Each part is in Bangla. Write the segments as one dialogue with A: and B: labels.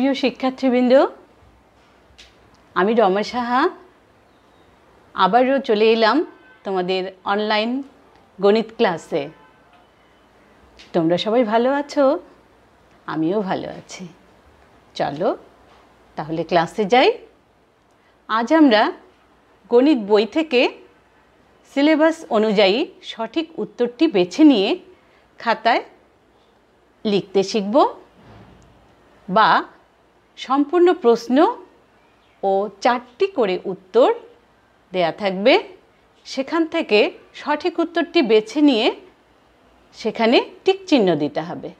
A: প্রিয় শিক্ষার্থীবৃন্দ আমি রমা সাহা আবারও চলে এলাম তোমাদের অনলাইন গণিত ক্লাসে তোমরা সবাই ভালো আছো আমিও ভালো আছি চলো তাহলে ক্লাসে যাই আজ আমরা গণিত বই থেকে সিলেবাস অনুযায়ী সঠিক উত্তরটি বেছে নিয়ে খাতায় লিখতে শিখব বা সম্পূর্ণ প্রশ্ন ও চারটি করে উত্তর দেয়া থাকবে সেখান থেকে সঠিক উত্তরটি বেছে নিয়ে সেখানে টিক চিহ্ন দিতে হবে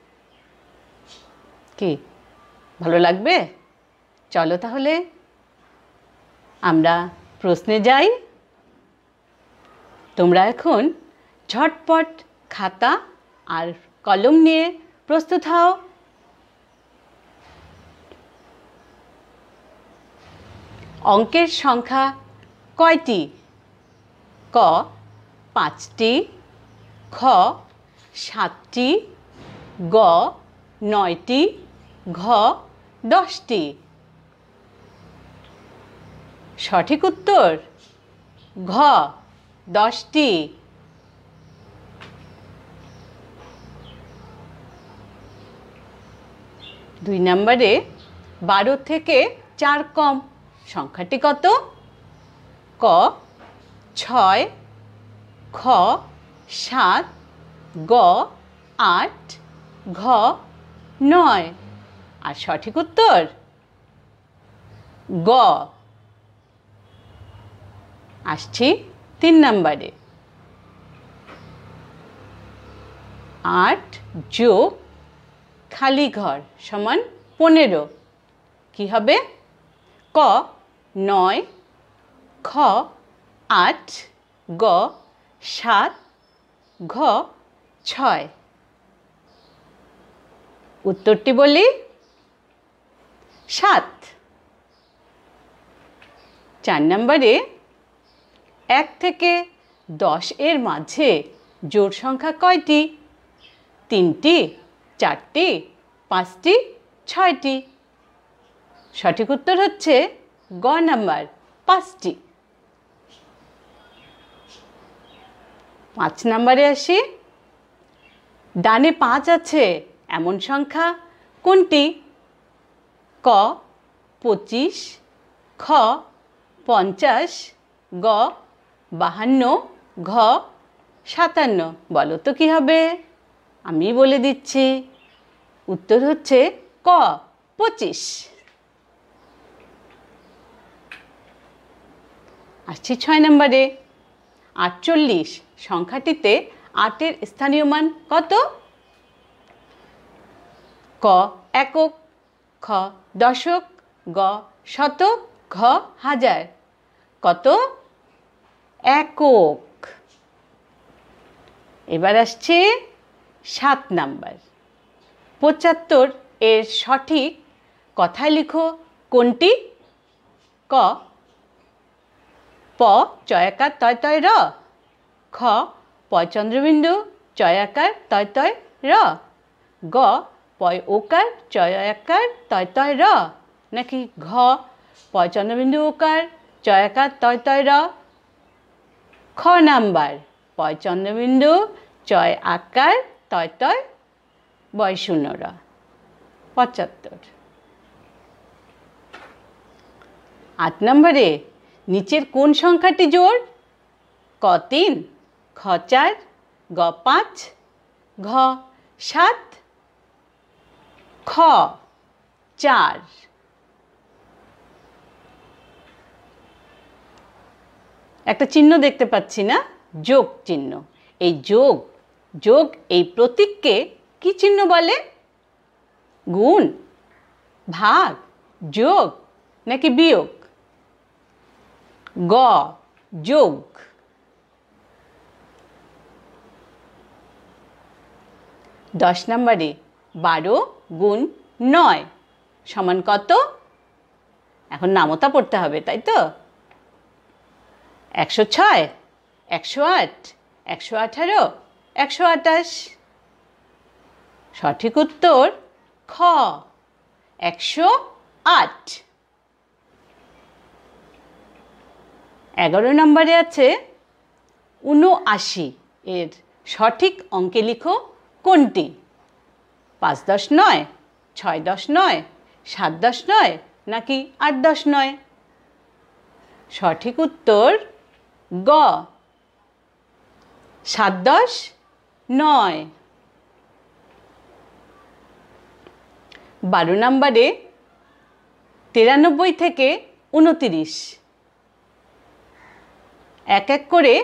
A: কি ভালো লাগবে চলো তাহলে আমরা প্রশ্নে যাই তোমরা এখন ঝটপট খাতা আর কলম নিয়ে প্রস্তুত হও অঙ্কের সংখ্যা কয়টি ক পাঁচটি খ সাতটি গ নয়টি ঘ দশটি সঠিক উত্তর ঘ দশটি দুই নম্বরে বারো থেকে চার কম সংখ্যাটি কত ক ছয় খ সাত গ আট ঘ নয় আর সঠিক উত্তর গ আসছি তিন নম্বরে আট যোগ খালি ঘর সমান পনেরো কী হবে ক নয় খ আট গ সাত ঘ ছয় উত্তরটি বলি সাত চার নম্বরে এক থেকে দশ এর মাঝে জোর সংখ্যা কয়টি তিনটি চারটি পাঁচটি ছয়টি সঠিক উত্তর হচ্ছে গ নাম্বার পাঁচটি পাঁচ নাম্বারে আসি ডানে পাঁচ আছে এমন সংখ্যা কোনটি ক পঁচিশ খ পঞ্চাশ গ বাহান্ন ঘ সাতান্ন বলো তো কী হবে আমি বলে দিচ্ছি উত্তর হচ্ছে ক পঁচিশ আসছি ছয় নম্বরে আটচল্লিশ সংখ্যাটিতে আটের স্থানীয় মান কত ক একক খ দশক গ শতক ঘ হাজার কত একক এবার আসছে সাত নাম্বার পঁচাত্তর এর সঠিক কথায় লিখো কোনটি ক প চয়াকার তয় তয় র খ প চন্দ্রবিন্দু চয়াকার তয় তয় র গ প ওকার চয়াকার তয় তয় র নাকি ঘ প চন্দ্রবিন্দু ওকার চয়াকার তয় তয় র খ নাম্বার প চন্দ্রবিন্দু চয় আকার তয় তয় বয় শূন্য র পঁচাত্তর আট নম্বরে নিচের কোন সংখ্যাটি জোর ক তিন খ চার গ পাঁচ ঘ সাত খ চার একটা চিহ্ন দেখতে পাচ্ছি না যোগ চিহ্ন এই যোগ যোগ এই প্রতীককে কি চিহ্ন বলে গুণ ভাগ যোগ নাকি বিয়োগ গ যোগ দশ নম্বরে বারো গুণ নয় সমান কত এখন নামতা পড়তে হবে তাই তো একশো ছয় একশো আট একশো আঠারো একশো আঠাশ সঠিক উত্তর খ একশো আট এগারো নম্বরে আছে উনআশি এর সঠিক অঙ্কে লিখো কোনটি পাঁচ দশ নয় ছয় দশ নয় সাত দশ নয় নাকি আট দশ নয় সঠিক উত্তর গ সাত দশ নয় বারো নম্বরে তিরানব্বই থেকে উনতিরিশ এক এক করে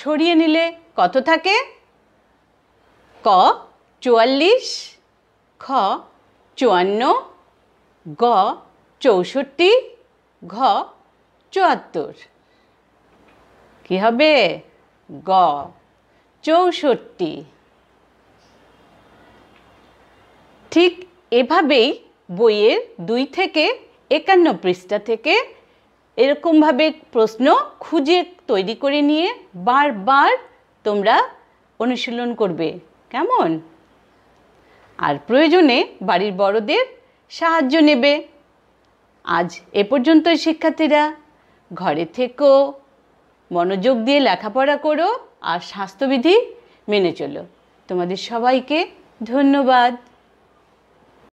A: সরিয়ে নিলে কত থাকে ক চুয়াল্লিশ খ চুয়ান্ন গ চৌষট্টি ঘ চুয়াত্তর কী হবে গ চৌষট্টি ঠিক এভাবেই বইয়ের দুই থেকে একান্ন পৃষ্ঠা থেকে এরকমভাবে প্রশ্ন খুঁজে তৈরি করে নিয়ে বারবার তোমরা অনুশীলন করবে কেমন আর প্রয়োজনে বাড়ির বড়দের সাহায্য নেবে আজ এ পর্যন্ত শিক্ষার্থীরা ঘরে থেকো মনোযোগ দিয়ে লেখাপড়া করো আর স্বাস্থ্যবিধি মেনে চলো তোমাদের সবাইকে ধন্যবাদ